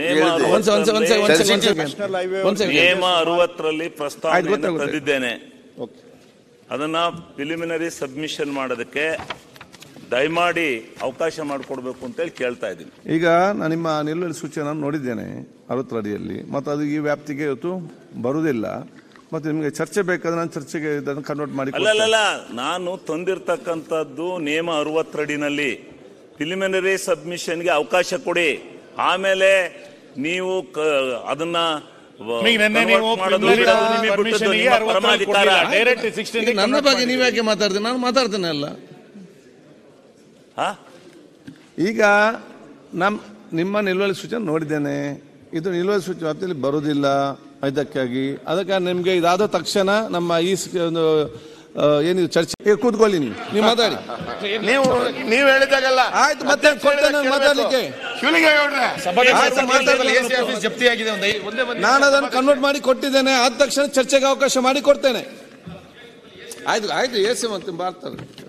ನಿಯಮ ಅರವತ್ತರಲ್ಲಿ ಪ್ರಸ್ತಾವನೆ ತಂದಿದ್ದೇನೆ ಅದನ್ನ ಪ್ರಿಲಿಮಿನರಿ ಸಬ್ಮಿಷನ್ ಮಾಡೋದಕ್ಕೆ ದಯಮಾಡಿ ಅವಕಾಶ ಮಾಡಿಕೊಡ್ಬೇಕು ಹೇಳಿ ಕೇಳ್ತಾ ಇದ್ದೀನಿ ಈಗ ನಾನು ನಿಮ್ಮ ನಿಲ್ಲುವ ಸೂಚನೆ ನೋಡಿದ್ದೇನೆ ಅರವತ್ತರ ಅಡಿಯಲ್ಲಿ ಮತ್ತು ಅದು ಈ ವ್ಯಾಪ್ತಿಗೆ ಇವತ್ತು ಬರುವುದಿಲ್ಲ ಮತ್ತು ನಿಮಗೆ ಚರ್ಚೆ ಬೇಕಾದ್ರೆ ನಾನು ಚರ್ಚೆಗೆ ಇದನ್ನು ಕನ್ವರ್ಟ್ ಮಾಡಿ ಅಲ್ಲ ನಾನು ತಂದಿರತಕ್ಕಂಥದ್ದು ನಿಯಮ ಅರವತ್ತರಡಿನಲ್ಲಿ ಪ್ರಿಲಿಮಿನರಿ ಸಬ್ಮಿಷನ್ಗೆ ಅವಕಾಶ ಕೊಡಿ ಆಮೇಲೆ ನೀವು ಅದನ್ನ ನನ್ನ ಬಗ್ಗೆ ಯಾಕೆ ಮಾತಾಡ್ತೀನಿ ನಾನು ಮಾತಾಡ್ತೇನೆ ಅಲ್ಲ ಈಗ ನಮ್ ನಿಮ್ಮ ನಿಲುವಳಿ ಸೂಚನೆ ನೋಡಿದ್ದೇನೆ ಇದು ನಿಲುವಳಿ ಸೂಚನೆ ವ್ಯಾಪ್ತಿಯಲ್ಲಿ ಬರುವುದಿಲ್ಲ ಇದಕ್ಕಾಗಿ ಅದಕ್ಕೆ ನಿಮಗೆ ಇದಾದ ತಕ್ಷಣ ನಮ್ಮ ಈ ಒಂದು ಏನಿದು ಚರ್ಚೆ ಕೂತ್ಕೊಳ್ಳಿ ನೀವು ನೀವು ಮಾತಾಡಿ ನೀವು ನೀವು ಹೇಳಿದಾಗಲ್ಲ ಆಯ್ತು ಮತ್ತೆ ನಾನು ಅದನ್ನು ಕನ್ವರ್ಟ್ ಮಾಡಿ ಕೊಟ್ಟಿದ್ದೇನೆ ಆದ ತಕ್ಷಣ ಚರ್ಚೆಗೆ ಅವಕಾಶ ಮಾಡಿ ಕೊಡ್ತೇನೆ ಆಯ್ತು ಆಯ್ತು ಎ ಸಿ ಮತ್ತೆ